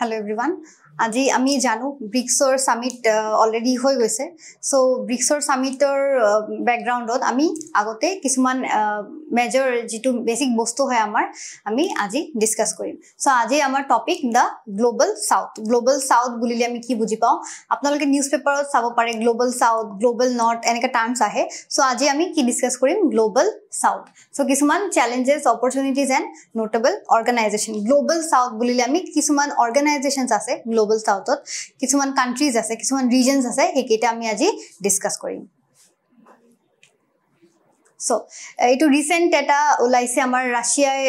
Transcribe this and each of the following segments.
Hello everyone. আজি আমি জানো ব্ৰিক্সৰ চামিট অলৰেডি হৈ গৈছে চ' ব্ৰিক্সৰ চামিটৰ বেকগ্ৰাউণ্ডত আমি আগতে কিছুমান মেজৰ যিটো বেচিক বস্তু হয় আমাৰ আমি আজি ডিছকাছ কৰিম চ' আজি আমাৰ topic the global south global south বুলিলে আমি কি বুজি পাওঁ আপোনালোকে নিউজ পেপাৰত চাব পাৰে গ্ল'বেল চাউথ গ্ল'বেল নৰ্থ এনেকৈ টাৰ্মছ আহে চ' আজি আমি কি ডিছকাছ কৰিম গ্ল'বেল চাউথ চ' কিছুমান challenges opportunities and notable organisation global south বুলিলে আমি কিছুমান অৰ্গেনাইজেশ্যনছ আছে গ্ল'বেল গ্ল'বেল চাউথত কিছুমান কাণ্ট্ৰিজ আছে কিছুমান ৰিজনছ আছে সেইকেইটা আমি আজি ডিছকাছ কৰিম চ' এইটো ৰিচেণ্ট এটা ওলাইছে আমাৰ ৰাছিয়াই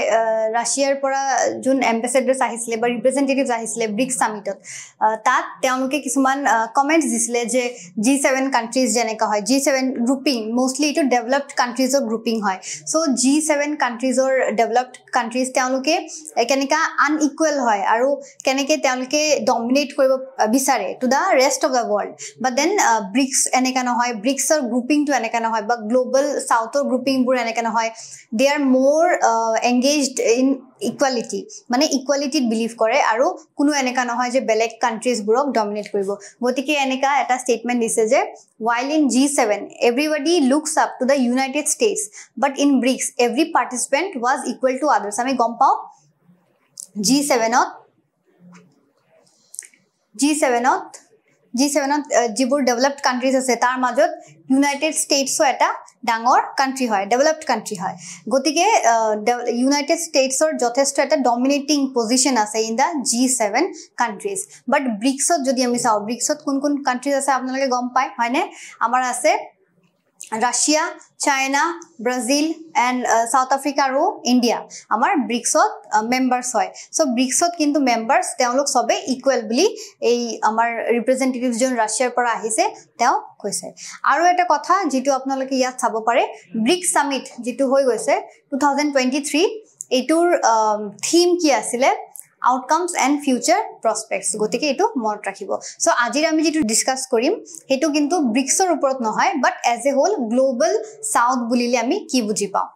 ৰাছিয়াৰ পৰা যোন এম্বেচেডৰ্ছ আহিছিলে বা ৰিপ্ৰেজেণ্টেটিভছ আহিছিলে ব্ৰিক্স চামিটত তাত তেওঁলোকে কিছুমান কমেণ্টছ দিছিলে যে জি ছেভেন কাণ্ট্ৰিজ যেনেকুৱা হয় জি ছেভেন গ্ৰুপিং মষ্টলি এইটো ডেভেলপড কাণ্ট্ৰিজৰ গ্ৰুপিং হয় চ' জি ছেভেন কাণ্ট্ৰিজৰ ডেভেলপড কাণ্ট্ৰিজ তেওঁলোকে কেনেকুৱা আনইকুৱেল হয় আৰু কেনেকৈ তেওঁলোকে ডমিনেট কৰিব বিচাৰে to the rest of the world বা দেন ব্ৰিক্স এনেকুৱা নহয় ব্ৰিক্সৰ গ্ৰুপিংটো এনেকুৱা নহয় বা গ্ল'বেল চাউথৰ ফেচবুকৰ গ্ৰুপিংবোৰ এনেকৈ নহয় they are more engaged in equality মানে ইকুৱালিটিত বিলিভ কৰে আৰু কোনো এনেকুৱা নহয় যে বেলেগ কাণ্ট্ৰিজবোৰক ডমিনেট কৰিব গতিকে এনেকুৱা এটা ষ্টেটমেণ্ট দিছে যে while in G seven everybody looks up to the United States but in BRICS every participant was equal to others আমি গম পাওঁ জি ছেভেনত জি ছেভেনত জি চেভেনত যিবোৰ ডেভেলপড কাণ্ট্ৰিজ আছে তাৰ মাজত ইউনাইটেড ষ্টেটছো এটা ডাঙৰ কাণ্ট্ৰি হয় ডেভেলপড কাণ্ট্ৰি হয় গতিকে ইউনাইটেড ষ্টেটছৰ যথেষ্ট এটা ডমিনেটিং পজিশ্যন আছে in the G seven countries but ব্ৰিক্সত যদি আমি চাওঁ ব্ৰিক্সত কোন কোন কাণ্ট্ৰিজ আছে আপোনালোকে গম পায় হয়নে আমাৰ আছে Russia China Brazil and South Africa আৰু ইণ্ডিয়া আমাৰ ব্ৰিক্সত মেম্বাৰ্ছ হয় চ' ব্ৰিক্সত কিন্তু মেম্বাৰ্ছ তেওঁলোক চবেই ইকুৱেল বুলি এই আমাৰ ৰিপ্ৰেজেণ্টেটিভজন ৰাছিয়াৰ পৰা আহিছে তেওঁ কৈছে আৰু এটা কথা যিটো আপোনালোকে ইয়াত চাব পাৰে ব্ৰিক্স চামিট যিটো হৈ গৈছে টু থাউজেণ্ড টুৱেণ্টি থ্ৰী এইটোৰ থিম কি আছিলে আউটকামছ এণ্ড ফিউচাৰ প্ৰস্পেক্টছ গতিকে এইটো মনত ৰাখিব চ' আজিৰ আমি যিটো ডিছকাছ কৰিম সেইটো কিন্তু ব্ৰিক্সৰ ওপৰত নহয় বাট এজ এ হ'ল গ্ল'বেল চাউথ বুলিলে আমি কি বুজি পাওঁ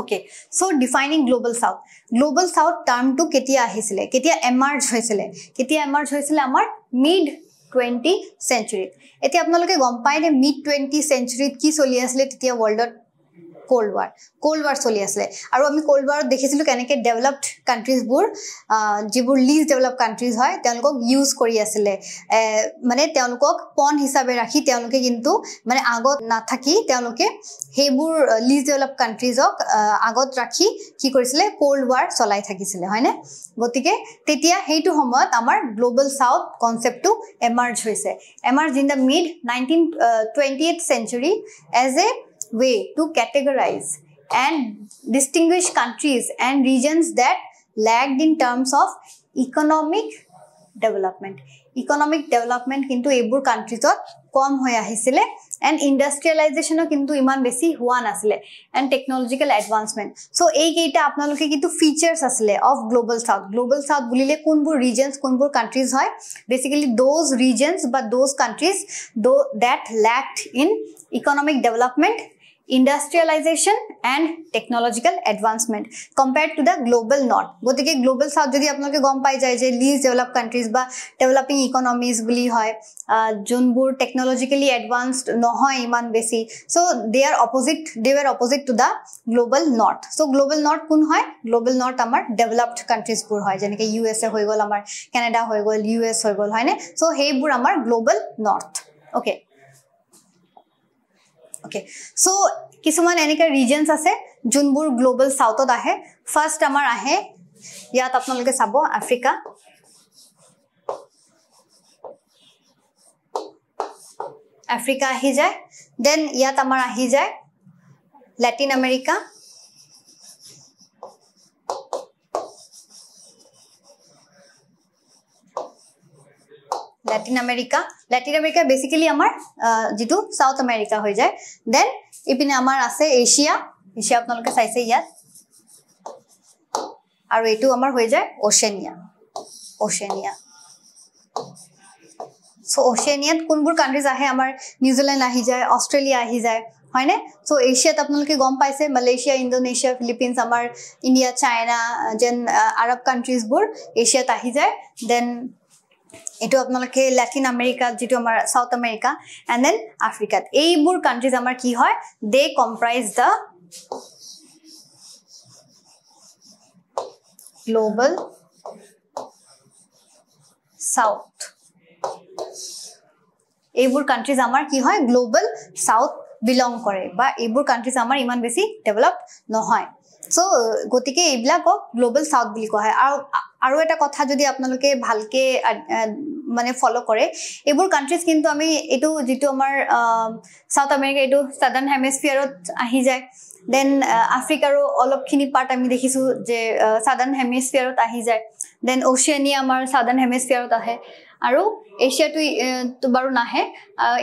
okay so' defining global south global south টাৰ্মটো কেতিয়া আহিছিলে কেতিয়া এমাৰ্জ হৈছিলে কেতিয়া এমাৰ্জ হৈছিলে আমাৰ মিড টুৱেণ্টি চেঞ্চুৰীত এতিয়া আপোনালোকে গম পায় নে মিড টুৱেণ্টি চেঞ্চুৰীত কি চলি আছিলে তেতিয়া ৱৰ্ল্ডত ক'ল্ড ৱাৰ ক'ল্ড ৱাৰ চলি আছিলে আৰু আমি ক'ল্ড ৱাৰত দেখিছিলোঁ কেনেকৈ ডেভেলপড কাণ্ট্ৰিজবোৰ যিবোৰ লিজ ডেভেলপ কাণ্ট্ৰিজ হয় তেওঁলোকক ইউজ কৰি আছিলে মানে তেওঁলোকক পন হিচাপে ৰাখি তেওঁলোকে কিন্তু মানে আগত নাথাকি তেওঁলোকে সেইবোৰ লিজ ডেভেলপ কাণ্ট্ৰিজক আগত ৰাখি কি কৰিছিলে ক'ল্ড ৱাৰ চলাই থাকিছিলে হয়নে গতিকে তেতিয়া সেইটো সময়ত আমাৰ গ্ল'বেল চাউথ কনচেপ্টটো এমাৰ্জ হৈছে emerge in the mid nineteen twenty eight century as a way to categorize and distinguish countries and regions that lagged in terms of economic development. Economic development into ebur countries or kom hoya hisile and industrialization of kintu iman besi huan asile and technological advancement. So, ek eta apnaluke kintu features asile of global south. Global south bulile kunbur regions, kunbur countries hoy. Basically, those regions but those countries though that lacked in economic development industrialisation and technological advancement compared to the global north গতিকে global south যদি আপোনালোকে গম পাই যায় যে least develop countries বা developing economies বুলি হয় যোনবোৰ টেকনলজিকেলি এডভান্সড নহয় ইমান বেছি so' they are opposite they are opposite to the global north so' global north কোন হয় গ্ল'বেল নৰ্থ আমাৰ ডেভেলপড কাণ্ট্ৰিজবোৰ হয় যেনেকৈ ইউ এছ এ হৈ গ'ল আমাৰ কেনেডা হৈ গ'ল ইউ এছ হৈ গ'ল হয়নে চ' সেইবোৰ আমাৰ global north okay okay so किसान एने रिजन्स आज जो ग्लोबल साउथत आए फार्ष्ट आम इतना अपने सब आफ्रिका आफ्रिका जाए देन इतना Latin America Latin America Latin America basically আমাৰ যিটো চাউথ আমেৰিকা হৈ যায় দেন ইপিনে আমাৰ আছে এছিয়া এছিয়া আপোনালোকে চাইছে ইয়াত আৰু এইটো আমাৰ হৈ যায় অচেনিয়া অচেনিয়া চ' অচেনিয়াত কোনবোৰ কাণ্ট্ৰিজ আহে আমাৰ নিউজিলেণ্ড আহি যায় অষ্ট্ৰেলিয়া আহি যায় হয়নে চ' এছিয়াত আপোনালোকে গম পাইছে মালেছিয়া ইণ্ডোনেছিয়া ফিলিপিনছ আমাৰ ইণ্ডিয়া চাইনা যেন আৰৱ কাণ্ট্ৰিজবোৰ এছিয়াত আহি যায় দেন এইটো আপোনালোকে লেটিন আমেৰিকাত যিটো আমাৰ চাউথ আমেৰিকা এণ্ড দেন আফ্ৰিকাত এইবোৰ কাণ্ট্ৰিজ আমাৰ কি হয় they comprise the global south এইবোৰ কাণ্ট্ৰিজ আমাৰ কি হয় গ্ল'বেল চাউথ বিলং কৰে বা এইবোৰ কাণ্ট্ৰিজ আমাৰ ইমান বেছি ডেভেলপ নহয় চ' গতিকে এইবিলাকক গ্ল'বেল চাউথ বুলি কোৱা হয় আৰু আৰু এটা কথা যদি আপোনালোকে ভালকে মানে ফ'ল' কৰে এইবোৰ কাণ্ট্ৰিজ কিন্তু আমি এইটো যিটো আমাৰ চাউথ আমেৰিকা এইটো চাদাৰ্ণ হেমিস্ফিয়াৰত আহি যায় দেন আফ্ৰিকাৰো অলপখিনি পাৰ্ট আমি দেখিছোঁ যে চাদাৰ্ণ হেমিস্ফিয়াৰত আহি যায় দেন অ'চিয়ানিয়া আমাৰ চাদাৰ্ণ হেমিস্ফিয়াৰত আহে আৰু এছিয়াটো তো বাৰু নাহে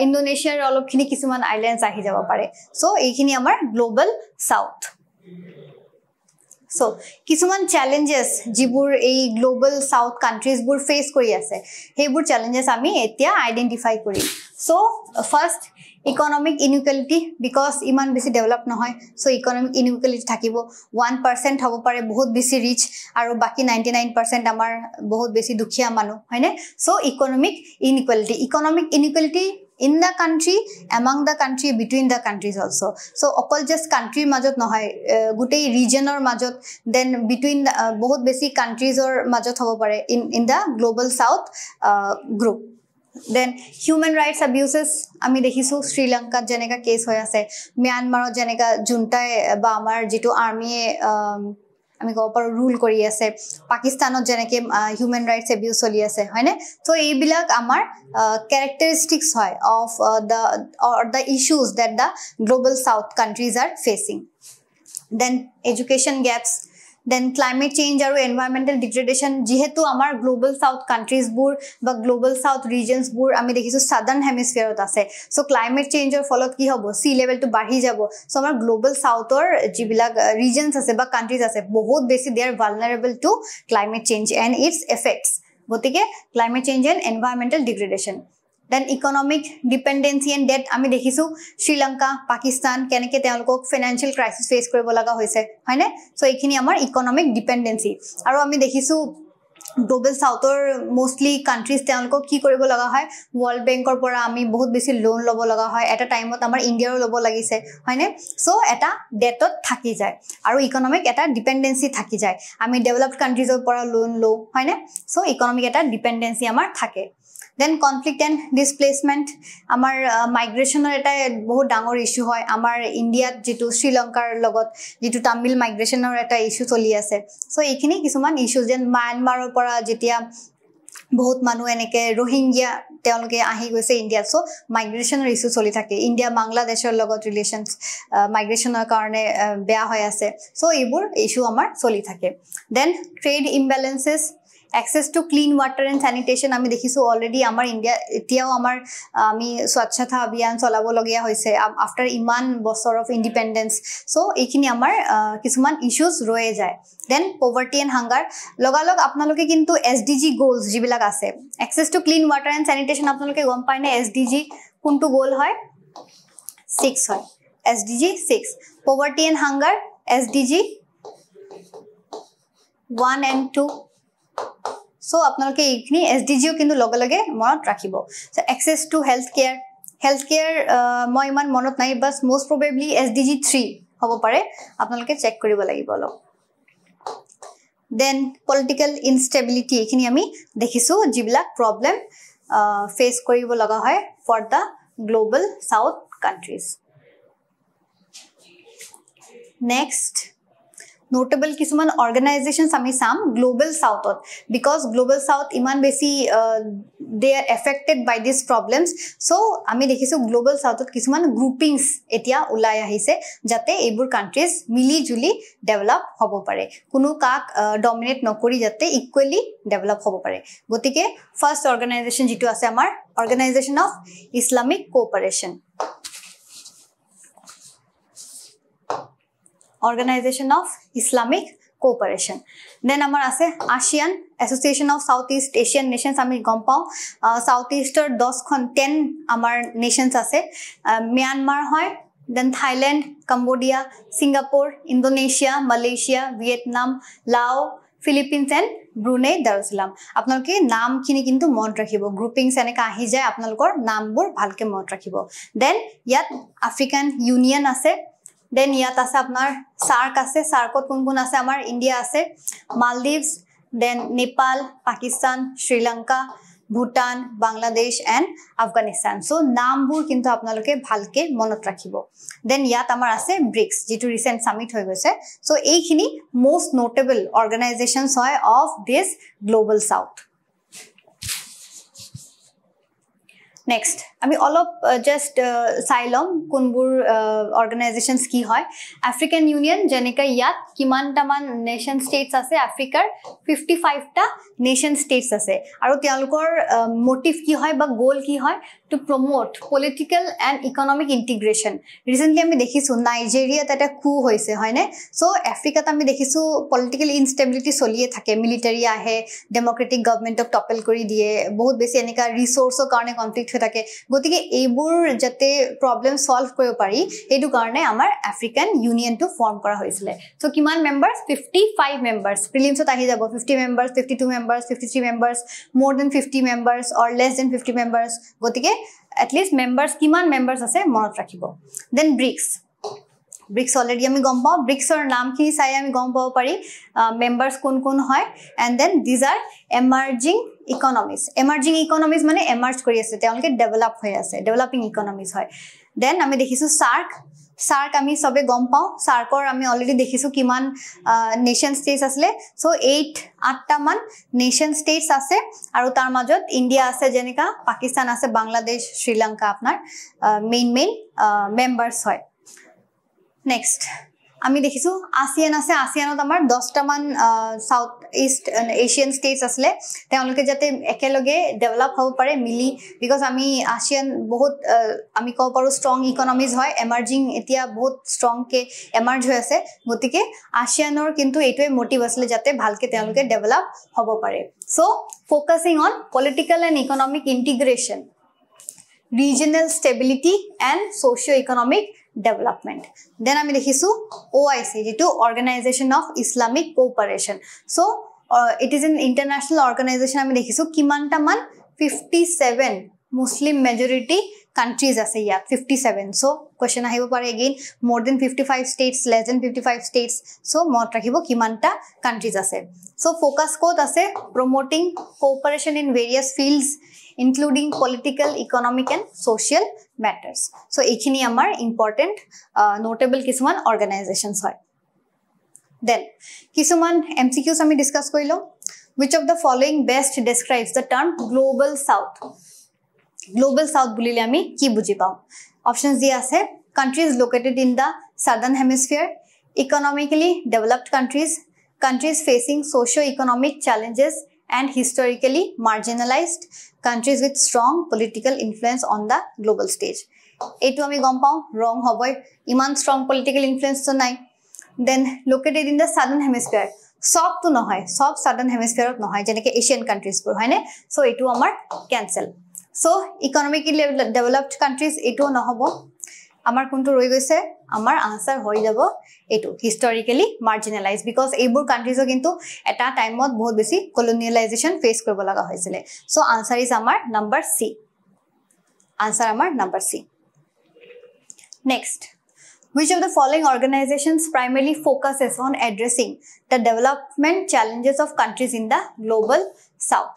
ইণ্ডোনেছিয়াৰ অলপখিনি কিছুমান আইলেণ্ডছ আহি যাব পাৰে চ' এইখিনি আমাৰ গ্ল'বেল চাউথ চ' কিছুমান চেলেঞ্জেছ যিবোৰ এই গ্ল'বেল চাউথ কাণ্ট্ৰিজবোৰ ফেচ কৰি আছে সেইবোৰ চেলেঞ্জেছ আমি এতিয়া আইডেণ্টিফাই কৰিম so' first economic inequality because ইমান বেছি ডেভেলপ নহয় চ' ইকনমিক ইনিকুৱেলিটি থাকিব ওৱান পাৰ্চেণ্ট হ'ব পাৰে বহুত বেছি ৰিচ আৰু বাকী নাইণ্টি নাইন পাৰ্চেণ্ট আমাৰ বহুত বেছি দুখীয়া মানুহ হয়নে so' economic inequality economic inequality in the country among the country between the countries also' so' অকল জাষ্ট কাণ্ট্ৰিৰ মাজত নহয় গোটেই ৰিজনৰ মাজত দেন বিটুইন দ্য বহুত বেছি কাণ্ট্ৰিজৰ মাজত হ'ব পাৰে in in the global south group then human rights abuses আমি দেখিছোঁ শ্ৰীলংকাত যেনেকুৱা কেছ হৈ আছে ম্যানমাৰত যেনেকুৱা জোনটাই বা আমাৰ যিটো আৰ্মীয়ে আমি ক'ব পাৰোঁ ৰুল কৰি আছে পাকিস্তানত যেনেকৈ হিউমেন ৰাইটছ এভিউ চলি আছে হয়নে চ' এইবিলাক আমাৰ কেৰেক্টাৰিষ্টিক্স হয় of the the issues that the global south countries are facing then education gaps then climate change আৰু এনভাইৰমেণ্টেল ডিগ্ৰেডেশ্যন যিহেতু আমাৰ গ্ল'বেল চাউথ কাণ্ট্ৰিজবোৰ বা গ্ল'বেল চাউথ ৰিজনছবোৰ আমি দেখিছোঁ ছাডাৰ্ণ হেমিস্ফিয়াৰত আছে চ' ক্লাইমেট চেঞ্জৰ ফলত কি হ'ব চি লেভেলটো বাঢ়ি যাব চ' আমাৰ গ্ল'বেল চাউথৰ যিবিলাক ৰিজনছ আছে বা কাণ্ট্ৰিজ আছে বহুত বেছি they are vulnerable to climate change and its effects গতিকে climate change and environmental degradation then economic dependency and debt আমি দেখিছোঁ শ্ৰীলংকা পাকিস্তান কেনেকৈ তেওঁলোকক ফিনেন্সিয়েল ক্ৰাইচিছ ফেচ কৰিব লগা হৈছে হয়নে চ' এইখিনি আমাৰ ইকনমিক ডিপেণ্ডেঞ্চি আৰু আমি দেখিছোঁ গ্ল'বেল চাউথৰ মষ্টলি কাণ্ট্ৰিজ তেওঁলোকক কি কৰিব লগা হয় ৱৰ্ল্ড বেংকৰ পৰা আমি বহুত বেছি লোন ল'ব লগা হয় এটা টাইমত আমাৰ ইণ্ডিয়াৰো ল'ব লাগিছে হয়নে চ' এটা ডেটত থাকি যায় আৰু ইকনমিক এটা ডিপেণ্ডেঞ্চি থাকি যায় আমি ডেভেলপড কাণ্ট্ৰিজৰ পৰা লোন লওঁ হয়নে চ' ইকনমিক এটা ডিপেণ্ডেঞ্চি আমাৰ থাকে দেন কনফ্লিক্ট এণ্ড ডিছপ্লেচমেণ্ট আমাৰ মাইগ্ৰেশ্যনৰ এটা বহুত ডাঙৰ ইছ্যু হয় আমাৰ ইণ্ডিয়াত যিটো শ্ৰীলংকাৰ লগত যিটো তামিল মাইগ্ৰেশ্যনৰ এটা ইছ্যু চলি আছে চ' এইখিনি কিছুমান ইছ্যু যেন ম্যানমাৰৰ পৰা যেতিয়া বহুত মানুহ এনেকৈ ৰোহিংগীয়া তেওঁলোকে আহি গৈছে ইণ্ডিয়াত চ' মাইগ্ৰেশ্যনৰ ইছ্যু চলি থাকে ইণ্ডিয়া বাংলাদেশৰ লগত ৰিলেশ্যনছ মাইগ্ৰেশ্যনৰ কাৰণে বেয়া হৈ আছে চ' এইবোৰ ইছ্যু আমাৰ চলি থাকে then trade imbalances access to clean water and sanitation আমি দেখিছোঁ অলৰেডি আমাৰ ইণ্ডিয়া এতিয়াও আমাৰ আমি স্বচ্ছতা অভিযান চলাবলগীয়া হৈছে আফটাৰ ইমান বছৰ অফ ইণ্ডিপেণ্ডেন্স চ' এইখিনি আমাৰ কিছুমান ইছ্যুজ ৰৈয়ে যায় দেন পভাৰ্টি এণ্ড হাংগাৰ লগালগ আপোনালোকে কিন্তু এছ ডি জি গ'লছ যিবিলাক আছে access to clean water and sanitation আপোনালোকে গম পায় নে এছ ডি জি কোনটো গ'ল হয় ছিক্স হয় S D G six poverty and hunger S D G one and two so' আপোনালোকে এইখিনি এছ ডি জিঅ' কিন্তু লগে লগে মনত ৰাখিব access to health care health care মই ইমান মনত নাই বাছ most probably S D G three হ'ব পাৰে আপোনালোকে চেক কৰিব লাগিব অলপ দেন পলিটিকেল ইনষ্টেবিলিটি এইখিনি আমি দেখিছোঁ যিবিলাক প্ৰব্লেম ফেচ কৰিব লগা হয় for the global south countries next notable কিছুমান অৰ্গেনাইজেশ্যনছ আমি চাম গ্লোবেল চাউথত বিকজ গ্লোবেল চাউথ ইমান বেছি they are affected by this problems so' আমি দেখিছোঁ গ্লোবেল চাউথত কিছুমান গ্ৰুপিংছ এতিয়া ওলাই আহিছে যাতে এইবোৰ কাণ্ট্ৰিজ মিলি জুলি ডেভেলপ হ'ব পাৰে কোনো কাক ডমিনেট নকৰি যাতে ইকুৱেলি ডেভেলপ হ'ব পাৰে গতিকে ফাৰ্ষ্ট অৰ্গেনাইজেশ্যন যিটো আছে আমাৰ organisation of Islamic cooperation organisation of Islamic cooperation then আমাৰ আছে ASEAN association of south east Asian nations আমি গম পাওঁ চাউথ ইষ্টৰ দহখন টেন আমাৰ নেশ্যনছ আছে ম্যানমাৰ হয় then Thailand Cambodia Singapore Indonesia Malaysia Vietnam Lao Philippines and Brunei Darussalam আপোনালোকে নামখিনি কিন্তু মনত ৰাখিব গ্ৰুপিংছ এনেকৈ আহি যায় আপোনালোকৰ নামবোৰ ভালকৈ মনত ৰাখিব দেন ইয়াত আফ্ৰিকান ইউনিয়ন আছে দেন ইয়াত আছে আপোনাৰ চাৰ্ক আছে চাৰ্কত কোন কোন আছে আমাৰ ইণ্ডিয়া আছে Maldives then Nepal Pakistan Sri Lanka Bhutan Bangladesh and Afghanistan so' নামবোৰ কিন্তু আপোনালোকে ভালকৈ মনত ৰাখিব দেন ইয়াত আমাৰ আছে ব্ৰিক্ছ যিটো ৰিচেণ্ট চামিট হৈ গৈছে চ' এইখিনি মষ্ট নটেবল অৰ্গেনাইজেশ্যনছ হয় of this global south next আমি অলপ জাষ্ট চাই ল'ম কোনবোৰ অৰ্গেনাইজেশ্যনছ কি হয় আফ্ৰিকান ইউনিয়ন যেনেকৈ ইয়াত কিমানটামান নেশ্যন ষ্টেটছ আছে আফ্ৰিকাৰ ফিফটি ফাইভটা নেশ্যন ষ্টেটছ আছে আৰু তেওঁলোকৰ মটিভ কি হয় বা গ'ল কি হয় to promote political and economic integration recently আমি দেখিছোঁ নাইজেৰিয়াত এটা কু হৈছে হয়নে চ' আফ্ৰিকাত আমি দেখিছোঁ পলিটিকেল ইনষ্টেবিলিটি চলিয়ে থাকে মিলিটেৰী আহে ডেম'ক্ৰেটিক গভমেণ্টক টপেল কৰি দিয়ে বহুত বেছি এনেকুৱা ৰিচৰ্চৰ কাৰণে কনফ্লিক্ট হৈ থাকে গতেকে এবুর যাতে প্রবলেম সলভ কইও পারি এই দু কারণে আমাৰ আফ্রিকান ইউনিয়নটো ফর্ম কৰা হৈছিল সো কিমান মেম্বার্স 55 মেম্বার্স প্ৰিলিমছত আহি যাব 50 মেম্বার্স 52 মেম্বার্স 53 মেম্বার্স مور দন 50 members or less than 50 members গতেকে এট least মেম্বার্স কিমান মেম্বার্স আছে মনত ৰাখিবো দেন ব্ৰিকছ ব্ৰিক্স অলৰেডি আমি গম পাওঁ ব্ৰিক্সৰ নামখিনি চাই আমি গম পাব পাৰি মেম্বাৰ্ছ কোন কোন হয় and then these are emerging economies emerging economies মানে এমাৰ্জ কৰি আছে তেওঁলোকে ডেভেলপ হৈ আছে ডেভেলপিং ইকনমিজ হয় দেন আমি দেখিছোঁ চাৰ্ক চাৰ্ক আমি চবেই গম পাওঁ চাৰ্কৰ আমি অলৰেডি দেখিছোঁ কিমান নেশ্যন ষ্টেটছ আছিলে চ' এইট আঠটামান নেশ্যন ষ্টেটছ আছে আৰু তাৰ মাজত ইণ্ডিয়া আছে যেনেকা পাকিস্তান আছে বাংলাদেশ শ্ৰীলংকা আপোনাৰ মেইন মেইন মেম্বাৰ্ছ হয় নেক্সট আমি দেখিছোঁ আছিয়ান আছে আছিয়ানত আমাৰ দহটামান চাউথ ইষ্ট এছিয়ান ষ্টেটছ আছিলে তেওঁলোকে যাতে একেলগে ডেভেলপ হ'ব পাৰে মিলি বিকজ আমি আছিয়ান বহুত আমি ক'ব পাৰোঁ ষ্ট্ৰং ইকনমিজ হয় এমাৰ্জিং এতিয়া বহুত ষ্ট্ৰংকে এমাৰ্জ হৈ আছে গতিকে আছিয়ানৰ কিন্তু এইটোৱে মটিভ আছিলে যাতে ভালকৈ তেওঁলোকে ডেভেলপ হ'ব পাৰে so' focusing on political and economic integration regional stability and socio' economic development then আমি দেখিছোঁ অ' আই চি যিটো organisation of Islamic cooperation so' it is an international organisation আমি দেখিছোঁ কিমানটামান fifty seven Muslim majority countries আছে ইয়াত fifty seven চ' question আহিব পাৰে again more than fifty five states less than fifty five states so' মনত ৰাখিব কিমানটা কাণ্ট্ৰিজ আছে চ' ফ'কাছ ক'ত আছে promoting cooperation in various fields including political, economic and social matters. So, this is important uh, notable kisuman organizations. Hai. Then, kisuman MCQs we discuss koilo. Which of the following best describes the term global south? Global south bully ami ki buji pao. Options diya se, countries located in the southern hemisphere, economically developed countries, countries facing socio-economic challenges, and historically marginalized countries with strong political influence on the global stage. এইটো আমি গম পাওঁ ৰং হ'বই ইমান strong political ইনফ্লুৱেঞ্চটো নাই then located in the southern hemisphere চবটো নহয় চব ছাডাৰ্ণ হেমিস্ফেয়াৰত নহয় যেনেকৈ এছিয়ান কাণ্ট্ৰিজবোৰ হয়নে চ' এইটো আমাৰ cancel so' economically developed countries এইটোও নহ'ব আমাৰ কোনটো ৰৈ গৈছে আমার আনসার হই যাব এটু হিস্টোরিক্যালি মার্জিনালাইজড বিকজ এবোর কান্ট্রিজ কিন্তু এটা টাইম মত বহুত বেশি কলোনিয়ালাইজেশন ফেস কৰিব লাগা হৈছিল সো আনসার ইজ আমাৰ নাম্বার সি আনসার আমাৰ number C next which of the following organisations primarily focuses on addressing the development challenges of countries in the global south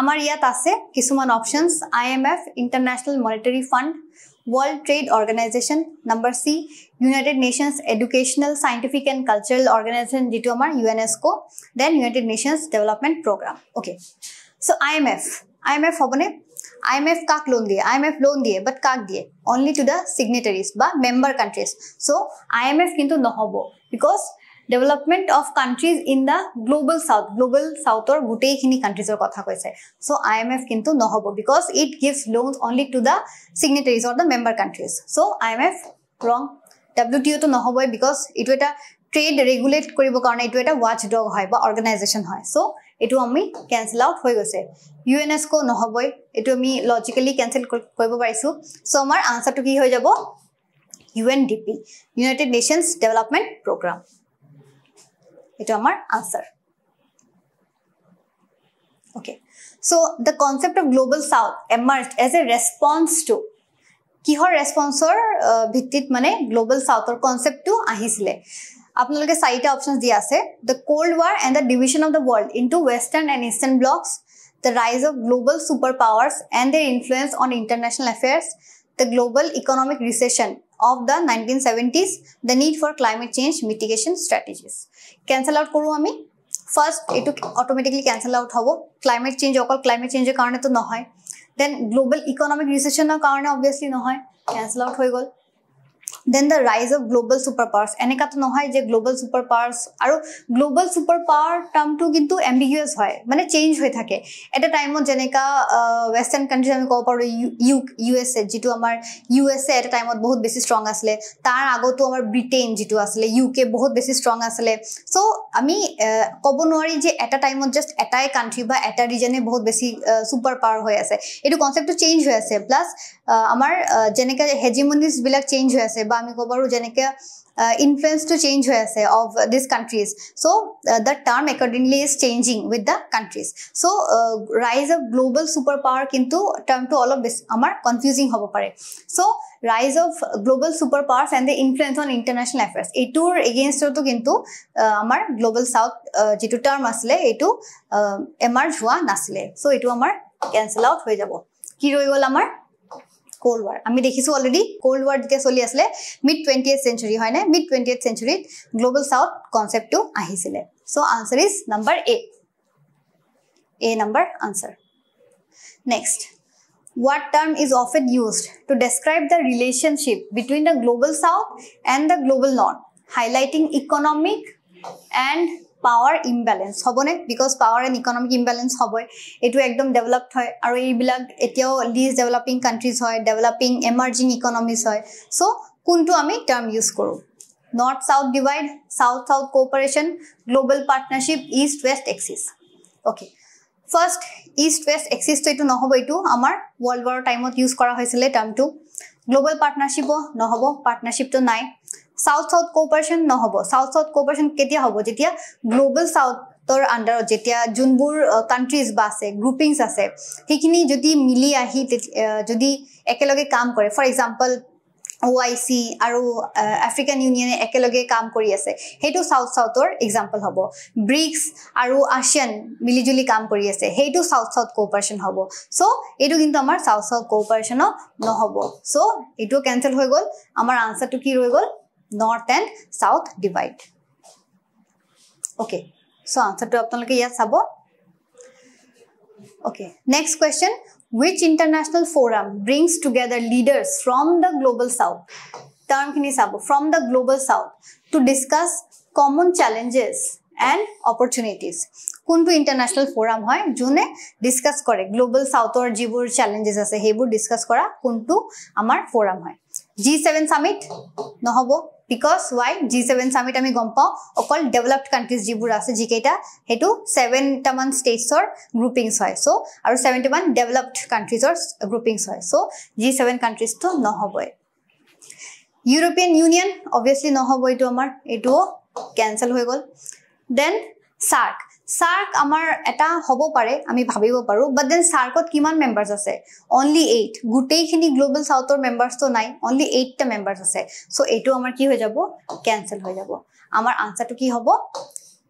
আমাৰ ইয়াত আছে কিছুমান options IMF international monetary fund world trade organisation number C United Nations educational scientific and cultural organisation to हमार UNESCO then United Nations development programme okay so I M F का loan दिए आई M F loan दिए but का दिए only to the to बा member countries so I M F কিন্তু नहब because development of countries in the global south global চাউথৰ গোটেইখিনি কাণ্ট্ৰিজৰ কথা কৈছে চ' আই এম এফ কিন্তু নহ'ব because it gives loan only to the signatories or the member countries so' I M F wrong W টিঅ'টো নহ'বই বিকজ এইটো এটা ট্ৰেড ৰেগুলেট কৰিবৰ কাৰণে এইটো এটা ৱাচ ডগ হয় বা অৰ্গেনাইজেশ্যন হয় চ' এইটো আমি কেঞ্চেল আউট হৈ গৈছে ইউ এন এছক' নহ'বই এইটো আমি লজিকেলি কেঞ্চেল কৰিব পাৰিছোঁ চ' আমাৰ আনচাৰটো কি হৈ যাব U N D P United Nations development programme এটা আমার answer okay so the concept of global south emerged as a response to কিহৰ ৰেছপন্সৰ ভিত্তিত মানে গ্ল'বেল চাউথৰ কনচেপ্টটো আহিছিলে আপোনালোকে চাৰিটা অপশ্যন দিয়া আছে the cold war and the division of the world in two western and eastern blocs the rise of global super powers and their influence on international affairs the global economic recession of the 1970s the need for climate change mitigation strategies cancel out koru ami first it took automatically cancel out hobo climate change okol climate change er karone to no hoy then global economic recession er karone obviously no hoy cancel out hoy gol then the rise of global super powers এনেকুৱাটো নহয় যে global super powers আৰু global super power টাৰ্মটো কিন্তু ambiguous হয় মানে change হৈ থাকে এটা টাইমত যেনেকুৱা ৱেষ্টাৰ্ণ কাণ্ট্ৰিজ আমি ক'ব পাৰোঁ ইউ ইউ এছ এ যিটো আমাৰ ইউ এছ এ এটা টাইমত বহুত বেছি ষ্ট্ৰং আছিলে তাৰ আগতো আমাৰ ব্ৰিটেইন যিটো আছিলে ইউ কে বহুত বেছি ষ্ট্ৰং আছিলে চ' আমি ক'ব নোৱাৰি যে এটা টাইমত জাষ্ট এটাই কাণ্ট্ৰি বা এটা ৰিজনে বহুত বেছি চুপাৰ পাৱাৰ হৈ আছে এইটো কনচেপ্টটো চেঞ্জ হৈ আছে প্লাছ আমাৰ যেনেকৈ হেজিমনিজবিলাক চেঞ্জ হৈ আছে বা আমি ক'ব পাৰোঁ যেনেকে ইনফ্লুয়েঞ্চটো চেঞ্জ হৈ আছে of this countries so' the term accordingly is changing with the countries so' rise of global super power কিন্তু টাৰ্মটো অলপ বেছি আমাৰ কনফিউজিং হ'ব পাৰে so' rise of global super powers and the influence on international affairs এইটোৰ এগেইনষ্টতো কিন্তু আমাৰ গ্ল'বেল চাউথ যিটো টাৰ্ম আছিলে এইটো এমাৰ্জ হোৱা নাছিলে চ' এইটো আমাৰ কেঞ্চেল আউট হৈ যাব কি ৰৈ গ'ল আমাৰ cold war I ami dekhisu already cold war jete soli asle mid 20th century hoy na mid 20th century global south concept to ahisile so answer is number a a number answer next what term is often used to describe the relationship between the global south and the global north highlighting economic and power imbalance হ'বনে because power and economic imbalance হ'বই এইটো একদম developed হয় আৰু এইবিলাক এতিয়াও least developing countries হয় developing emerging economies হয় চ' কোনটো আমি টাৰ্ম ইউজ কৰোঁ north south divide south south cooperation global partnership east west axis okay first east west এক্সিছটো এইটো নহ'ব এইটো আমাৰ ৱৰ্ল্ড ৱাৰৰ টাইমত ইউজ কৰা হৈছিলে টাৰ্মটো গ্ল'বেল পাৰ্টনাৰশ্বিপো নহ'ব পাৰ্টনাৰশ্বিপটো নাই চাউথ চাউথ কপাৰেশ্যন নহ'ব চাউথ চাউথ কপাৰেশ্যন কেতিয়া হ'ব যেতিয়া গ্ল'বেল চাউথৰ আণ্ডাৰত যেতিয়া যোনবোৰ কাণ্ট্ৰিজ বা আছে গ্ৰুপিংছ আছে সেইখিনি যদি মিলি আহি যদি একেলগে কাম কৰে for example O' I C আৰু আফ্ৰিকান ইউনিয়নে একেলগে কাম কৰি আছে সেইটো চাউথ চাউথৰ এক্সাম্পল হ'ব ব্ৰিক্ছ আৰু আছিয়ান মিলিজুলি কাম কৰি আছে সেইটো চাউথ চাউথ কপাৰেশ্যন হ'ব চ' এইটো কিন্তু আমাৰ চাউথ চাউথ কপাৰেশ্যনো নহ'ব চ' এইটো কেঞ্চেল হৈ গ'ল আমাৰ আনচাৰটো কি ৰৈ গ'ল north and south divide okay so answer to apnalke yes sabo okay next question which international forum brings together leaders from the global south term kini sabo from the global south to discuss common challenges and opportunities kunto international forum hoy june discuss kore global south or jibur challenges ase hebu discuss kora kunto amar forum hoy g7 summit no hobo because why G seven summit আমি গম পাওঁ অকল developed countries যিবোৰ আছে যিকেইটা সেইটো ছেভেনটামান ষ্টেটছৰ গ্ৰুপিংছ হয় চ' আৰু ওৱান ডেভেলপড কাণ্ট্ৰিজৰ গ্ৰুপিংছ হয় চ' জি ছেভেন কাণ্ট্ৰিজটো নহ'বই ইউৰোপিয়ান ইউনিয়ন অভিয়াছলি নহ'ব এইটো আমাৰ এইটোও কেঞ্চেল হৈ গ'ল দেন চাৰ্ক চাৰ্ক আমাৰ এটা হ'ব পাৰে আমি ভাবিব পাৰোঁ বাট দেন চাৰ্কত কিমান মেম্বাৰ্ছ আছে অনলি এইট গোটেইখিনি গ্ল'বেল চাউথৰ মেম্বাৰ্ছটো নাই অনলি এইটটা মেম্বাৰ্ছ আছে চ' এইটো আমাৰ কি হৈ যাব কেঞ্চেল হৈ যাব আমাৰ আনচাৰটো কি হ'ব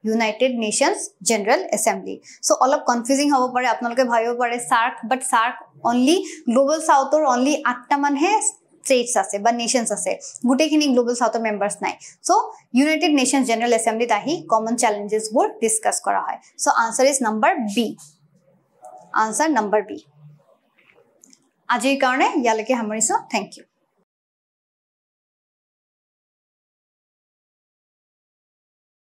United Nations general assembly so' অলপ কনফিউজিং হ'ব পাৰে আপোনালোকে ভাবিব পাৰে SAARC but SAARC only global চাউথৰ অনলি আঠটামানহে states আছে বা নেশনস আছে গোটেইখিনি গ্লোবাল সাউথৰ মেম্বাৰ্ছ নাই চ' ইউনাইটেড নেশ্যনছ জেনেৰেল এছেম্বলিত আহি কমন চেলেঞ্জেছবোৰ ডিছকাছ কৰা হয় so' answer is number B answer number B আজিৰ কাৰণে ইয়ালৈকে সামৰিছোঁ থেংক ইউ